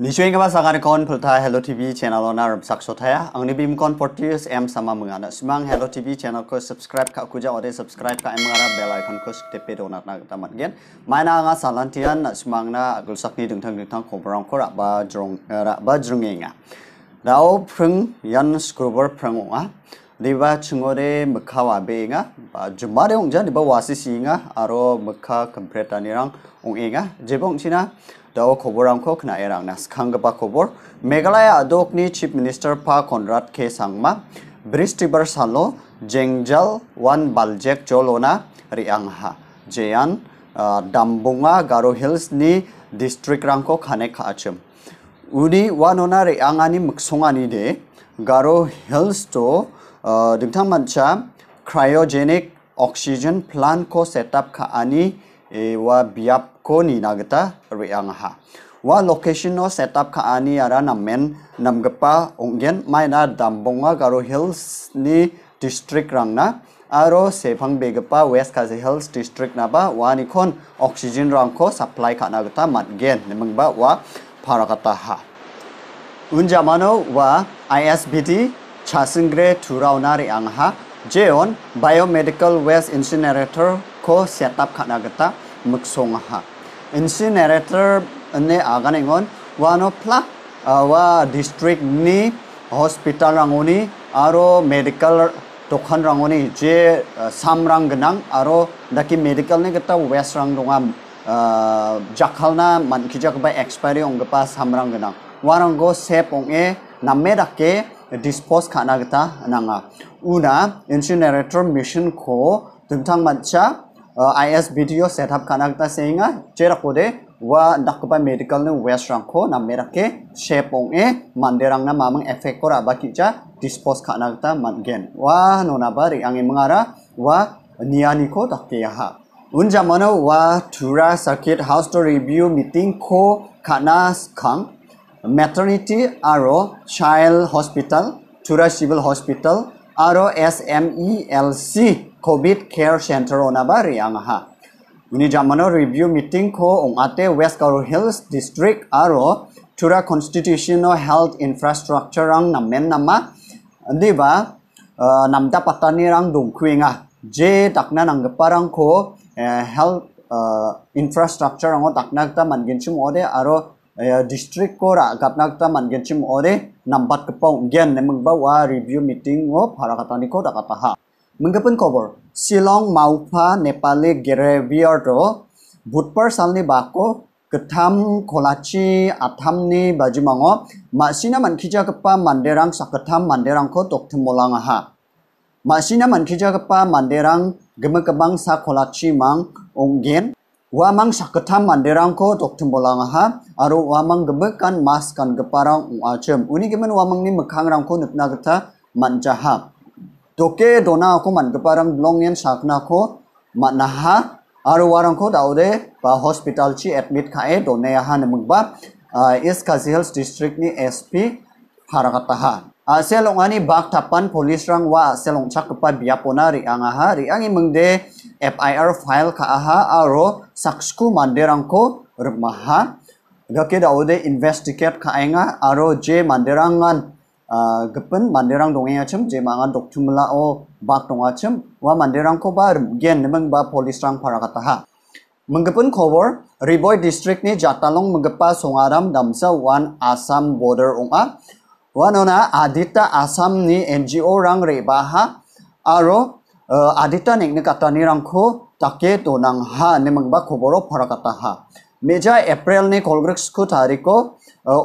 Nicuing kaba sangar kon pulta Hello TV channel ona ram sakso thaya ni bim kon portius. m sama mengana semang Hello TV channel ko subscribe ka kuja ode subscribe ka em ngara bell icon ko tepe donat na ta mat gen maina anga salantian semang na agul sakni dengthang dung kobrang ko rak ba jrong eh, rak ba nga Dao prung yan scrubber phrungonga diba chungore mukha wa Ba jumare ongja diba wasi singa aro mukha Ong e nga jebong china दाव खबर आंको खनाएरना खबर मेघालय आदोक chief minister पा कनराद के सांगमा बृष्टिबर सालो जेंगजल वन बालजेक जोलोना रिआंगहा जेयान दामबुंगा गारो हिल्स डिस्ट्रिक्ट रंग को खाने खाचम उनी वानोना रिआंगा मकसुंगानी दे गारो हिल्स तो दिखा मंचा क्रायोजेनिक ऑक्सीजन प्लांट को सेटअप खा आनी wa biap koni nagata riang ha wa location no setup ka ani ara namen namgapa onggen maina dambonga garo hills ni district rangna aro sepang begapa west kaze hills district naba wa nikon oxygen rangko supply ka nagata matgen nemengba wa parakata ha unjamano wa ISBT chasingre turaunari ha jeon biomedical waste incinerator ko setup khana gata miksong ha insi narrator ne agan engon wano pla wa district ni hospital rangoni aro medical dokhan rangoni je samrang gnang aro daki medical ni gata west rang dongam jakhalna mankijak ba expiry ongpa samrang gnang warango sepong e namme dake dispose kana gata nanga una insi mission ko dumthang mancha Uh, video setup kanakta seinga kode wa dakpa medical ne western ko na merake shepong e manderang na mamang efek kora baki cha dispose kanakta mangen wa nona bari angi e mengara wa niani ko dakke yaha unja mana wa tura circuit house to review meeting ko kanas kang maternity aro child hospital tura civil hospital ROSMELC COVID Care Center ona ba riang ha uni jamano review meeting ko ong ate West Karoo Hills District aro Tura Constitutional Health Infrastructure ang namen nama di ba uh, namta patani rang dungkwi nga J takna nang parang ko uh, health uh, infrastructure ang takna ta mangin chum ode aro Ya, district ko ra gapna ta man gen chim ore nambat kepong gen ne mengba bawa review meeting ngo para kata ni ko da kata ha menggepen cover silong maupa nepali but do butpar salni bako ketam kolachi athamni bajimango man mankija kepa manderang saketam manderang ko tok temolang ha man mankija kepa manderang sa kolachi mang gen Wamang saketam manderangko doktum bolangaha aro wamang gebekan mas kan geparang uacem. Uni gemen wamang ni mekang rangko nukna geta manjaha. Doke dona aku man geparang longyen sakna ko manaha aro warangko daude ba hospital chi admit kae dona yaha nemengba uh, is Kazihels district ni SP harakataha. ani bak tapan polis rang wa selong chakpa biapona ri angaha ri angi mengde FIR file ka aha aro saksku ko remaha gake daude investigate ka enga aro je manderangan gepen manderang dongenga cem je manga cumla o bak donga cem wa ko ba gen nemeng ba polis rang para kataha, Menggepun cover, Riboy District ni Jatalong menggepa Songaram Damsa Wan Asam Border Ong Onga. 원어나 아디타 아삼니 NGO 랑레 바하 아로 아디타 넥네 카타니 랑코 ताके तो नंग हा ने मंगबा खबरो फरकता हा मेजा अप्रैल ने कॉलग्रिक्स को तारीख को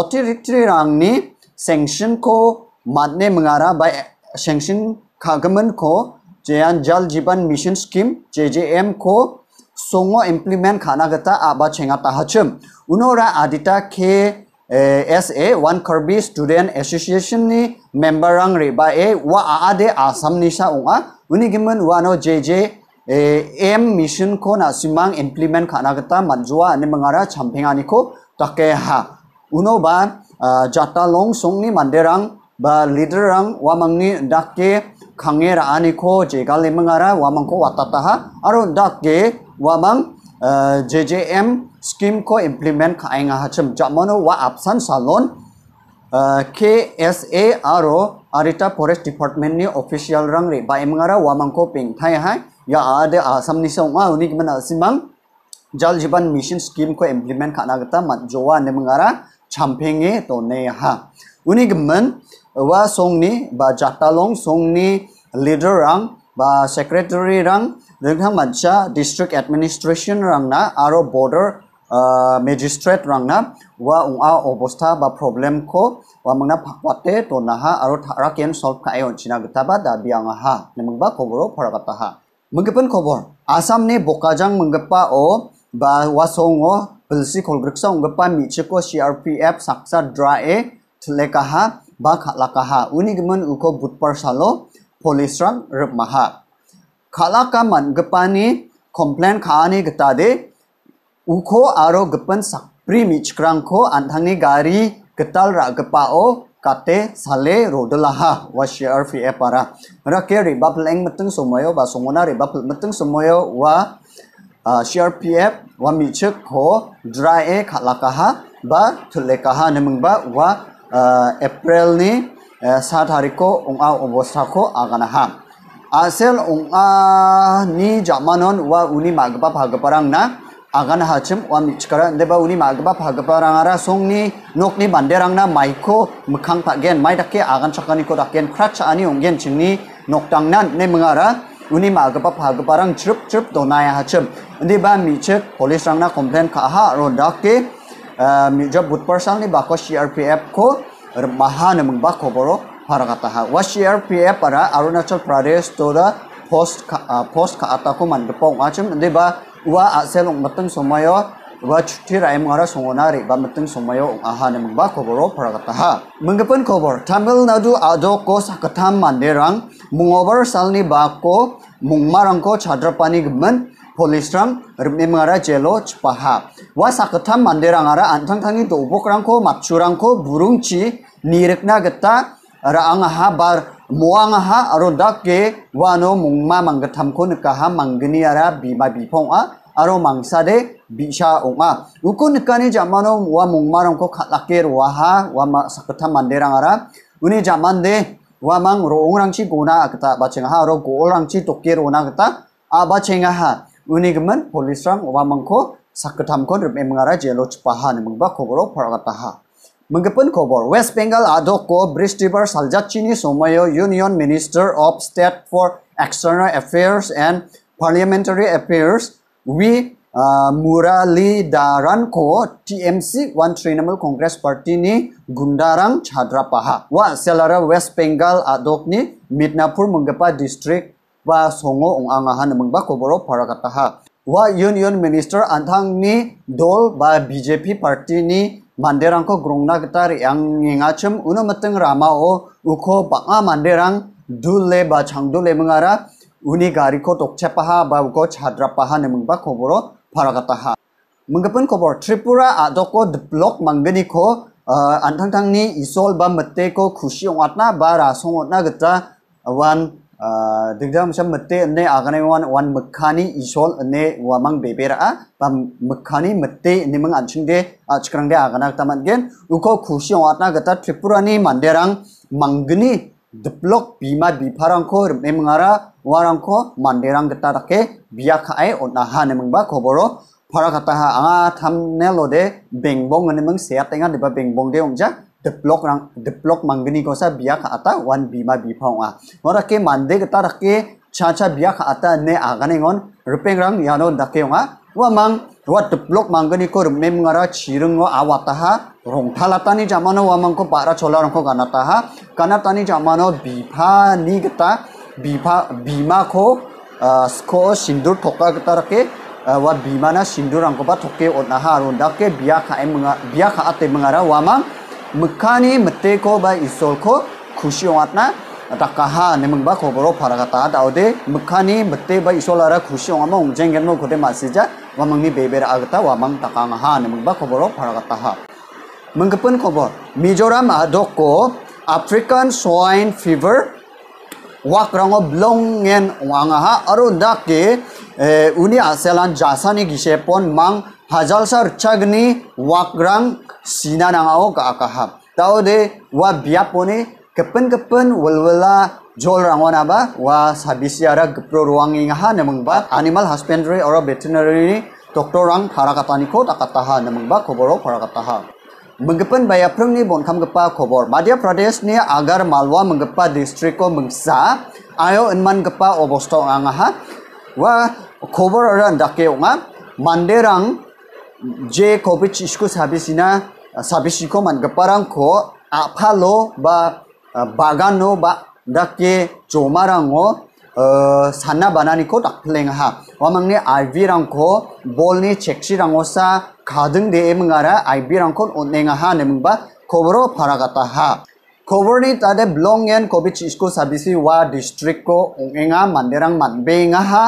अतिरिक्त रांगनि सेंक्शन को मानने मंगारा बा सेंक्शन खागमन को जयान जल जीवन मिशन स्कीम जेजेएम को सोंगो इम्प्लीमेंट खाना गता आबा छेंगा ताहचम उनोरा आदिता के SA One Kirby Student Association ni member rang re ba e wa a de asam ni sa unga unigimun wa no JJ M mission ko na simang implement khana gata manjua ni mangara champhenga ni ko take ha uno ba jata long song ni manderang ba leader rang wa mangni dakke khange ra ani ko jegal ni mangara wa mang ko watata ha aru dakke wa mang J J M scheme को implement खाएंगा हचम जमनो व आपसान सालोन K S A आरो आरिता forest department नि ऑफिशियल रंग रे बाइमंगारा वामंगको पेंथाय हाय या आदे आसामनि सोंगा उनिक मना सिमांग जल जीवन मिशन स्कीम को इम्प्लीमेंट खाना गता मत जोवा नेमंगारा छामफेंगे तो ने हा उनिक मन वा सोंगनि बा जातालोंग सोंगनि लीडर रंग बा सेक्रेटारि रां नोंथांमानसिया डिस्ट्रिक्ट एडमिनिस्ट्रेशन रांना आरो बर्डर मेजिस्ट्रेट रांना वा उङा अबस्था बा प्रब्लेमखौ वा मंना फाकवाते तनाहा आरो राकेन सल्भ खायो चिना गताबा दा बियांहा नमंगबा खबरो फरागताहा मंगपन खबर आसामनि बकाजां मंगपा ओ बा वासोङो बिलसि खलग्रक्सा उंगपा मिचिको सीआरपीएफ साक्सा ड्राए थलेकाहा बा खालाकाहा उनिगमन उखौ बुटपारसालो पोलिसन रूप महा खाला का मन गपा कंप्लेन खाने गता दे उखो आरो गपन सप्री मिचक्रांग को अंधाने गारी गताल रा गपाओ काते साले रोडला वशियर फी ए पारा रके रिबाप लेंग मतंग सोमयो बा सोमोना रिबाप मतंग सोमयो वा शियर पी एफ वा मिचक को ड्राई ए खाला कहा बा थुले कहा नमंग बा वा अप्रैल ने साथारिखौ अंआ अबस्थाखौ आगानाहा आसेल अंआनि जामानन वा उनि मागबा ना आगान हाचिम वा मिचकर देबा उनी मागबा भागोपाराङारा संनि नकनि बान्देरांना माइको मखांग पागेन माइ दके आगान साखानिखौ दाखेन क्राच आनि अंगेन सिंनि नकदांना ने मंगारा उनी मागबा भागोपारां थ्रुप थ्रुप दोनाया हाचिम देबा मिचे पुलिस रांना कंप्लेन खाहा रो दाखे मिजब बुटपारसांनि बाको सीआरपीएफ को Mahana Mungbako Boro Paragataha. Washir PF para Arunachal Pradesh toda post ah, post ka ataku mandepong achim de ba wa asel ong mateng somayo wa cuti rai mara songonari ba mateng somayo ong aha ne mba koboro paragataha menggepun kobor Tamil Nadu ado ko sakatam manderang mungobar salni bako, ko mungmarang chadrapani gemen polistram memara jelo cipaha. Wasakatam manderang ara antang tangi dobok rangko mapcurangko burungci nirikna geta ara angaha bar muangaha arodak ke wano mungma manggetamko nikaha manggeni ara bima bipong a aro mangsa de bisa unga. Ukun nekani jamano wa mungma rangko katlakir waha wa sakatam manderang ara. Uni jaman de wa mang roong rangci guna akta bacengaha ro goong rangci tokir una akta abacengaha. 은이금은 볼리스랑 와망코 사크탐코 르메 멍아라 제로 치파하는 멍바 코보로 파라가타하 Mengepun kobor, West Bengal adoko Bristibar Saljachini Somayo Union Minister of State for External Affairs and Parliamentary Affairs we uh, Murali ko TMC One Trinamal Congress Party ni Gundarang paha wa selara West Bengal adokni Midnapur Menggepa District wa songo ong anga han mung ba koboro parakata ha wa union minister anthang ni dol ba bjp party ni manderangko grongna gitar yang ngingachum u n o m a t e n g rama o uko banga manderang dule ba changdule mengara mungapun tripura a kataha adoko r kobor o c the b l 우니 a n 코 독체파하 바우고 차드라파하 네문바 n 보로 i 라가타하 문급은 코 t e ko kushi 블록 망그니코 안탕탕니 이솔 바 멧테코 쿠시옹 왔나 바라 송옷나 wan Ah, digdam sam mate ne agane wan wan mekhani isol ane wamang bebera ba mekhani mate ne mang anching de achkrang de agana taman gen uko khushi atna gata tripura ni manderang manggni deplok bima biparang ko rme mangara warang ko manderang gata take biya khae onaha ne mangba khoboro phara kata ha anga thamne lode bengbong ne mang seatenga deba bengbong de ongjak deplok rang deplok ko sa biya ka ata wan bima bipa nga biphonga ke mande ta rakke cha cha biya ka ata ne agane ngon rupeng rang yano dakke nga wa mang wa deplok manggni ko mem ngara rong awataha rongthalatani jamano wa mang ko para chola rong ko ganata ha kanataha kanatani jamano bipa ni gata bipa bima ko sko thoka rakke wa bima स्को सिंदूर थोका तरके वा बीमाना सिंदूर अंकोबा dakke biya ka em nga biya ka ate mangara wa mang mekani meteko ba isolko kusiongapna takaha nemengba koboro paragata daude mekani mete ba isolara kusiongama ungjengenmo kode masija wamangni bebera agata wamang takangaha nemengba koboro paragata ha mengkepun kobor mizoram adoko african swine fever wakrango blongen wangaha aru dake uni aselan jasani gisepon mang hajalsa rchagni wakrang sina nang au ka akahap tau de wa biapone kepen kepen welwela jol rangwana ba wa sabisi ara gepro ruangi ngaha nemang ba animal husbandry or veterinary ni doktor rang tani ko takataha nemang ba khoboro khorakataha menggepen bayar preng ni bon kam gepa kobor Madhya Pradesh ni agar Malwa menggepa ko mengsa ayo enman gepa obosto angaha wa kobor ran dake mande manderang je iskus isku habisina साबिसिखौ मोनगोब्बा रांखौ आफाल' बा बागानो बा दाके जमा राङो सानना बानानिखौ दाखलेंहा वामांनि आइबि रांखौ बलनि चेकसि राङोसा खादों दे मंगारा आइबि रांखौ अनेङाहा नेमबा खबरो फारागाताहा खबरनि तादे ब्लङ एन कभिड स्कुल साबिसि वा डिस्ट्रिक्ट को डिस्ट्रिक्टखौ अङेङा मानदेरां मानबेङाहा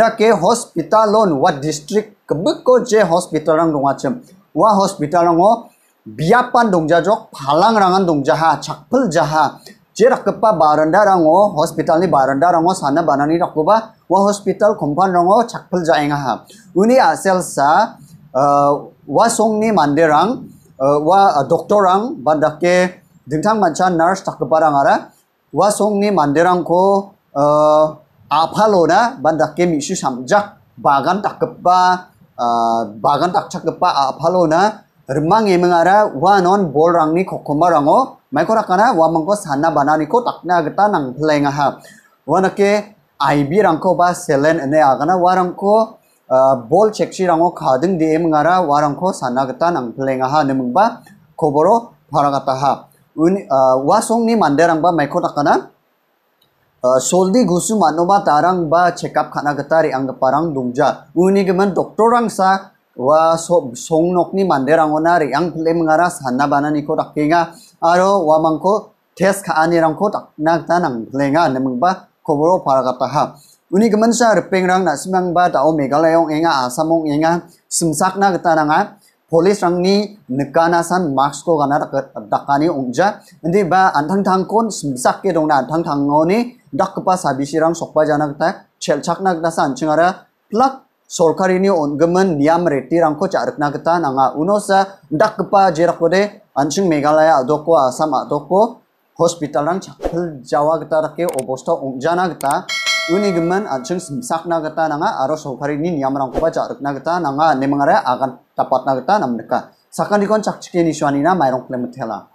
दाके हस्पिटालन वा डिस्ट्रिक्ट कबुकखौ जे हस्पिटालां दङासिम वा हस्पिटालाङो biapan dongja jok palang rangan dongja ha cakpel jaha jerak kepa baranda rango hospital ni baranda rango sana banani rako ba wa hospital kompan rango cakpel jaeng ha uni asel sa uh, wa song ni manderang uh, eh, wa eh, doktorang bandake dengtang mancha nurse tak kepa rangara wa song ni manderang ko uh, apalo na bandake misu samjak bagan tak kepa uh, bagan tak cakepa apalo na rmang mengara wanon bolrangni kokomarango sana wamangko ni bananiko takna agata nangplengaha wanake IB rangko ba selen ene agana warangko uh, bol cheksi rango khading de emengara warangko sanna agata nangplengaha nemengba koboro paragataha un uh, wasongni manderangba maikorakana uh, soldi gusu manoba tarang ba check up khana ri re parang dungja uni gemen doktor sa wa so songnok ni manderang ona re ang klem ngara sanna banani ko takenga aro wa mangko tes ka ani rang ko tak nak tanang lenga nemba koboro paragata ha uni gemensa repeng rang nasimang ba dao megalayong enga asamong enga simsak na ketananga polis rang ni nekana san max ko gana dakani ongja ndi ba antang tang kon simsak ke na antang tang ngoni dakpa sabisi rang sokpa jana kata chelchak na kata san chengara plak ini ongemen niam reti rangko cakretna kita, nanga uno sa dakpa jerakode anjing megalaya adoko asam adoko hospital rang chakil jawa kita rake obosto ongjana kita uni gemen anjing simsakna gita nanga aro niam niamrangkoba cakretna gita nanga nemengare akan dapatna gita namdeka sakan dikon cikini suanina mairong klemetela